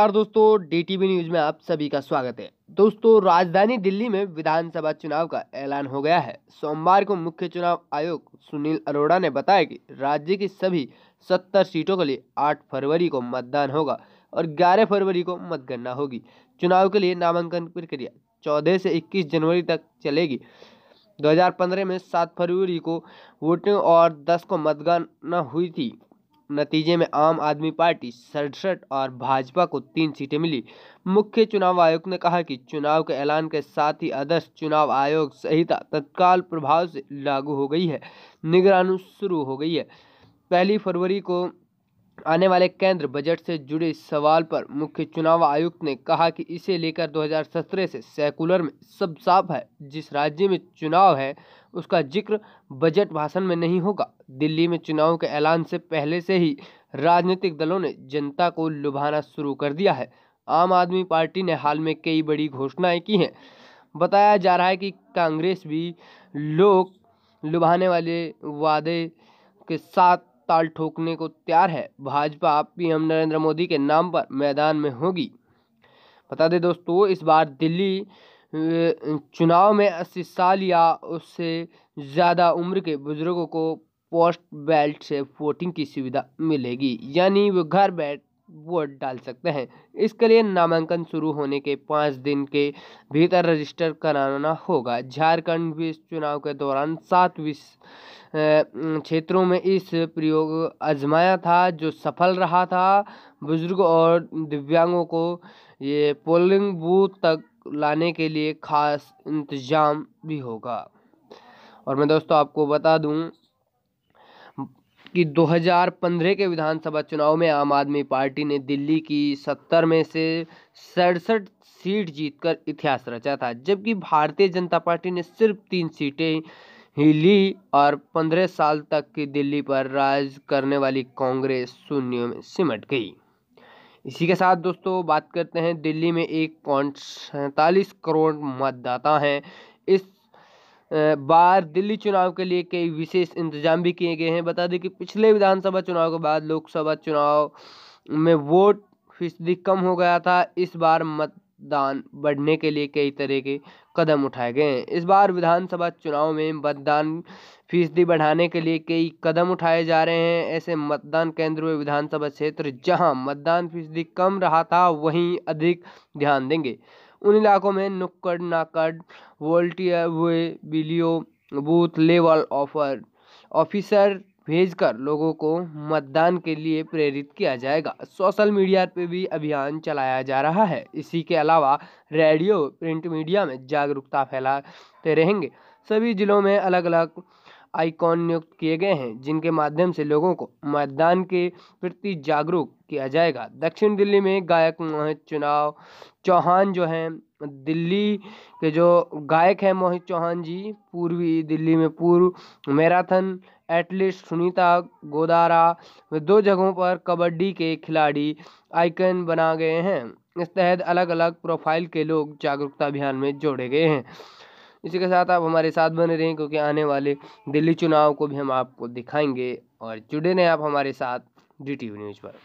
नमस्कार दोस्तों D TV news में आप सभी का स्वागत है दोस्तों राजधानी दिल्ली में विधानसभा चुनाव का ऐलान हो गया है सोमवार को मुख्य चुनाव आयोग सुनील अरोड़ा ने बताया कि राज्य की सभी 70 सीटों के लिए 8 फरवरी को मतदान होगा और 11 फरवरी को मतगणना होगी चुनाव के लिए नामांकन प्रक्रिया चौदह से इक्कीस जनवरी तक चलेगी 2015 में सात फरवरी को वोटिंग और दस को मतगणना हुई थी नतीजे में आम आदमी पार्टी सड़सठ और भाजपा को तीन सीटें मिली मुख्य चुनाव आयोग ने कहा कि चुनाव के ऐलान के साथ ही आदर्श चुनाव आयोग संहिता तत्काल प्रभाव से लागू हो गई है निगरानी शुरू हो गई है पहली फरवरी को आने वाले केंद्र बजट से जुड़े सवाल पर मुख्य चुनाव आयुक्त ने कहा कि इसे लेकर 2017 से सेकुलर में सब साफ है जिस राज्य में चुनाव है उसका जिक्र बजट भाषण में नहीं होगा दिल्ली में चुनाव के ऐलान से पहले से ही राजनीतिक दलों ने जनता को लुभाना शुरू कर दिया है आम आदमी पार्टी ने हाल में कई बड़ी घोषणाएं की हैं बताया जा रहा है कि कांग्रेस भी लोग लुभाने वाले वादे के साथ ताल ठोकने को तैयार है भाजपा पीएम नरेंद्र मोदी के नाम पर मैदान में होगी बता दें दोस्तों इस बार दिल्ली चुनाव में अस्सी साल या उससे ज़्यादा उम्र के बुज़ुर्गों को पोस्ट बेल्ट से वोटिंग की सुविधा मिलेगी यानी वो घर बैठ वोट डाल सकते हैं इसके लिए नामांकन शुरू होने के पाँच दिन के भीतर रजिस्टर कराना होगा झारखंड भी चुनाव के दौरान सात क्षेत्रों में इस प्रयोग आजमाया था जो सफल रहा था बुजुर्ग और दिव्यांगों को ये पोलिंग बूथ तक लाने के लिए ख़ास इंतज़ाम भी होगा और मैं दोस्तों आपको बता दूं कि 2015 के विधानसभा चुनाव में आम आदमी पार्टी ने दिल्ली की 70 में से सड़सठ सीट जीतकर इतिहास रचा था जबकि भारतीय जनता पार्टी ने सिर्फ तीन सीटें ही ली और पंद्रह साल तक की दिल्ली पर राज करने वाली कांग्रेस शून्य में सिमट गई इसी के साथ दोस्तों बात करते हैं दिल्ली में एक पॉइंट सैंतालीस करोड़ मतदाता हैं इस बार दिल्ली चुनाव के लिए कई विशेष इंतजाम भी किए गए हैं बता दें कि पिछले विधानसभा चुनाव के बाद लोकसभा चुनाव में वोट फीसदी कम हो गया था इस बार मत मतदान बढ़ने के लिए कई तरह के कदम उठाए गए हैं इस बार विधानसभा चुनाव में मतदान फीसदी बढ़ाने के लिए कई कदम उठाए जा रहे हैं ऐसे मतदान केंद्र व विधानसभा क्षेत्र जहां मतदान फीसदी कम रहा था वहीं अधिक ध्यान देंगे उन इलाकों में नुक्कड़ नाकड़ वोल्टियर हुए बिलियो बूथ लेवल ऑफर ऑफिसर भेजकर लोगों को मतदान के लिए प्रेरित किया जाएगा सोशल मीडिया पर भी अभियान चलाया जा रहा है इसी के अलावा रेडियो प्रिंट मीडिया में जागरूकता फैलाते रहेंगे सभी जिलों में अलग अलग आइकॉन नियुक्त किए गए हैं जिनके माध्यम से लोगों को मतदान के प्रति जागरूक किया जाएगा दक्षिण दिल्ली में गायक मोहित चुनाव चौहान जो हैं दिल्ली के जो गायक हैं मोहित चौहान जी पूर्वी दिल्ली में पूर्व मैराथन एटलीस्ट सुनीता गोदारा दो जगहों पर कबड्डी के खिलाड़ी आइकन बना गए हैं इस तहत अलग अलग प्रोफाइल के लोग जागरूकता अभियान में जोड़े गए हैं इसी के साथ आप हमारे साथ बने रहें क्योंकि आने वाले दिल्ली चुनाव को भी हम आपको दिखाएंगे और जुड़े रहें आप हमारे साथ डी टी न्यूज़ पर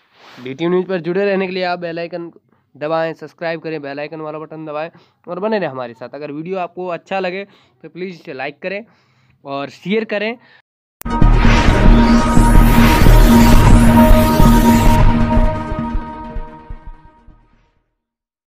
डी न्यूज़ पर जुड़े रहने के लिए आप बेलाइकन दबाएं सब्सक्राइब करें बेल आइकन वाला बटन दबाएं और बने रहें हमारे साथ अगर वीडियो आपको अच्छा लगे तो प्लीज़ इसे लाइक करें और शेयर करें